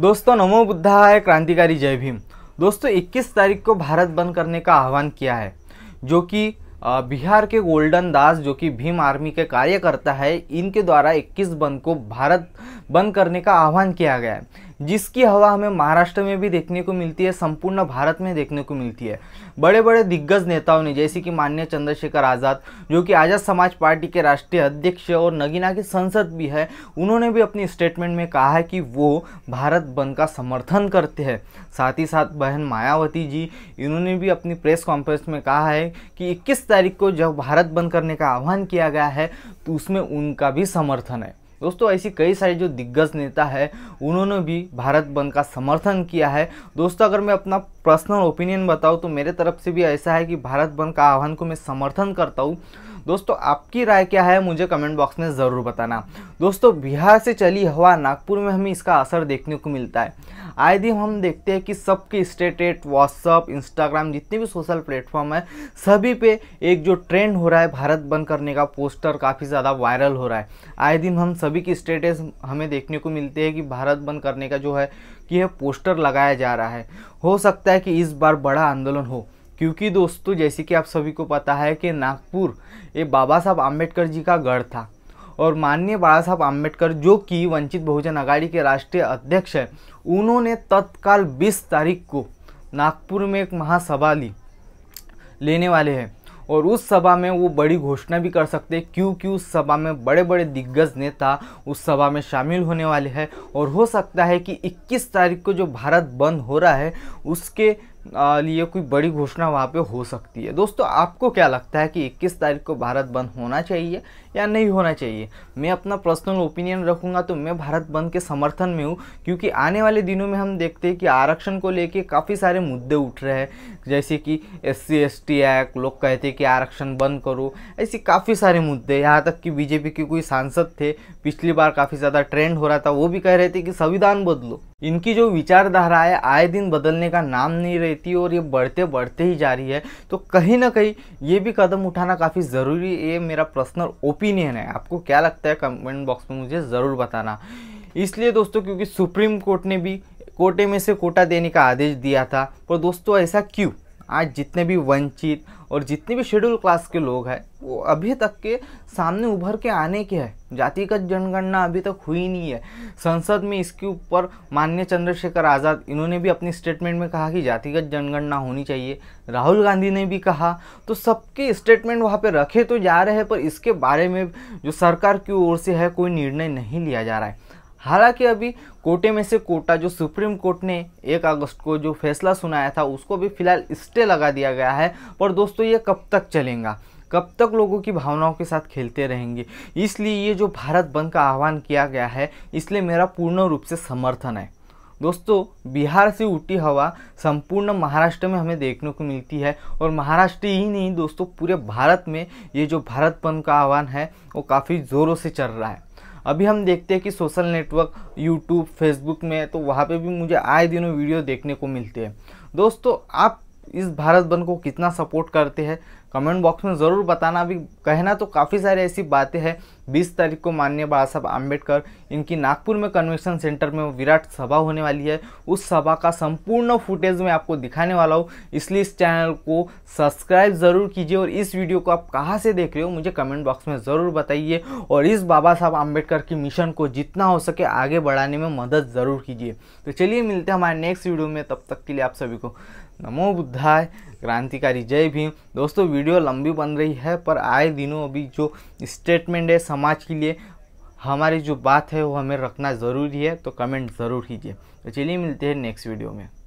दोस्तों नमो बुद्धाय क्रांतिकारी जय भीम दोस्तों 21 तारीख को भारत बंद करने का आह्वान किया है जो कि बिहार के गोल्डन दास जो कि भीम आर्मी के कार्यकर्ता है इनके द्वारा 21 बंद को भारत बंद करने का आह्वान किया गया है जिसकी हवा हमें महाराष्ट्र में भी देखने को मिलती है संपूर्ण भारत में देखने को मिलती है बड़े बड़े दिग्गज नेताओं ने जैसे कि मान्य चंद्रशेखर आज़ाद जो कि आज़ाद समाज पार्टी के राष्ट्रीय अध्यक्ष और नगीना के संसद भी है उन्होंने भी अपनी स्टेटमेंट में कहा है कि वो भारत बंद का समर्थन करते हैं साथ ही साथ बहन मायावती जी इन्होंने भी अपनी प्रेस कॉन्फ्रेंस में कहा है कि इक्कीस तारीख को जब भारत बंद करने का आह्वान किया गया है तो उसमें उनका भी समर्थन है दोस्तों ऐसी कई सारे जो दिग्गज नेता है उन्होंने भी भारत बंद का समर्थन किया है दोस्तों अगर मैं अपना पर्सनल ओपिनियन बताऊँ तो मेरे तरफ से भी ऐसा है कि भारत बंद का आह्वान को मैं समर्थन करता हूँ दोस्तों आपकी राय क्या है मुझे कमेंट बॉक्स में ज़रूर बताना दोस्तों बिहार से चली हवा नागपुर में हमें इसका असर देखने को मिलता है आए दिन हम देखते हैं कि सबके स्टेटेट व्हाट्सअप इंस्टाग्राम जितने भी सोशल प्लेटफॉर्म है सभी पे एक जो ट्रेंड हो रहा है भारत बंद करने का पोस्टर काफ़ी ज़्यादा वायरल हो रहा है आए दिन हम सभी की स्टेटस हमें देखने को मिलते हैं कि भारत बंद करने का जो है कि यह पोस्टर लगाया जा रहा है हो सकता है कि इस बार बड़ा आंदोलन हो क्योंकि दोस्तों जैसे कि आप सभी को पता है कि नागपुर ये बाबा साहब आम्बेडकर जी का गढ़ था और माननीय बाबा साहब आम्बेडकर जो कि वंचित बहुजन आघाड़ी के राष्ट्रीय अध्यक्ष हैं उन्होंने तत्काल 20 तारीख को नागपुर में एक महासभा ली लेने वाले हैं और उस सभा में वो बड़ी घोषणा भी कर सकते हैं क्योंकि उस सभा में बड़े बड़े दिग्गज नेता उस सभा में शामिल होने वाले हैं और हो सकता है कि 21 तारीख को जो भारत बंद हो रहा है उसके लिए कोई बड़ी घोषणा वहाँ पे हो सकती है दोस्तों आपको क्या लगता है कि 21 तारीख को भारत बंद होना चाहिए या नहीं होना चाहिए मैं अपना पर्सनल ओपिनियन रखूँगा तो मैं भारत बंद के समर्थन में हूँ क्योंकि आने वाले दिनों में हम देखते हैं कि आरक्षण को लेके काफ़ी सारे मुद्दे उठ रहे हैं जैसे कि S C S T act लोग कहते हैं कि आरक्षण बंद करो ऐसे काफ़ी सारे मुद्दे यहाँ तक कि बीजेपी के कोई सांसद थे पिछली बार काफ़ी ज़्यादा ट्रेंड हो रहा था वो भी कह रहे थे कि संविधान बदलो इनकी जो विचारधारा है आए दिन बदलने का नाम नहीं रहती और ये बढ़ते बढ़ते ही जा रही है तो कहीं ना कहीं ये भी कदम उठाना काफ़ी ज़रूरी है मेरा पर्सनल ओपिनियन है आपको क्या लगता है कमेंट बॉक्स में मुझे ज़रूर बताना इसलिए दोस्तों क्योंकि सुप्रीम कोर्ट ने भी कोटे में से कोटा देने का आदेश दिया था पर दोस्तों ऐसा क्यों आज जितने भी वंचित और जितने भी शेड्यूल क्लास के लोग हैं वो अभी तक के सामने उभर के आने के हैं जातिगत जनगणना अभी तक हुई नहीं है संसद में इसके ऊपर माननीय चंद्रशेखर आज़ाद इन्होंने भी अपनी स्टेटमेंट में कहा कि जातिगत जनगणना होनी चाहिए राहुल गांधी ने भी कहा तो सबके स्टेटमेंट वहाँ पर रखे तो जा रहे हैं पर इसके बारे में जो सरकार की ओर से है कोई निर्णय नहीं लिया जा रहा है हालांकि अभी कोटे में से कोटा जो सुप्रीम कोर्ट ने एक अगस्त को जो फैसला सुनाया था उसको भी फिलहाल स्टे लगा दिया गया है पर दोस्तों ये कब तक चलेगा कब तक लोगों की भावनाओं के साथ खेलते रहेंगे इसलिए ये जो भारत बंद का आह्वान किया गया है इसलिए मेरा पूर्ण रूप से समर्थन है दोस्तों बिहार से उठी हवा संपूर्ण महाराष्ट्र में हमें देखने को मिलती है और महाराष्ट्र ही नहीं दोस्तों पूरे भारत में ये जो भारत बंद का आह्वान है वो काफ़ी ज़ोरों से चल रहा है अभी हम देखते हैं कि सोशल नेटवर्क यूट्यूब फेसबुक में तो वहाँ पे भी मुझे आए दिनों वीडियो देखने को मिलते हैं दोस्तों आप इस भारत बंद को कितना सपोर्ट करते हैं कमेंट बॉक्स में ज़रूर बताना अभी कहना तो काफ़ी सारी ऐसी बातें हैं 20 तारीख को माननीय बाबा साहब आम्बेडकर इनकी नागपुर में कन्वेंशन सेंटर में विराट सभा होने वाली है उस सभा का संपूर्ण फुटेज मैं आपको दिखाने वाला हूँ इसलिए इस चैनल को सब्सक्राइब ज़रूर कीजिए और इस वीडियो को आप कहाँ से देख रहे हो मुझे कमेंट बॉक्स में ज़रूर बताइए और इस बाबा साहब आम्बेडकर की मिशन को जितना हो सके आगे बढ़ाने में मदद ज़रूर कीजिए तो चलिए मिलते हैं हमारे नेक्स्ट वीडियो में तब तक के लिए आप सभी को नमो बुद्धाय क्रांतिकारी जय भीम दोस्तों वीडियो लंबी बन रही है पर आए दिनों अभी जो स्टेटमेंट है समाज के लिए हमारी जो बात है वो हमें रखना ज़रूरी है तो कमेंट ज़रूर कीजिए तो चलिए मिलते हैं नेक्स्ट वीडियो में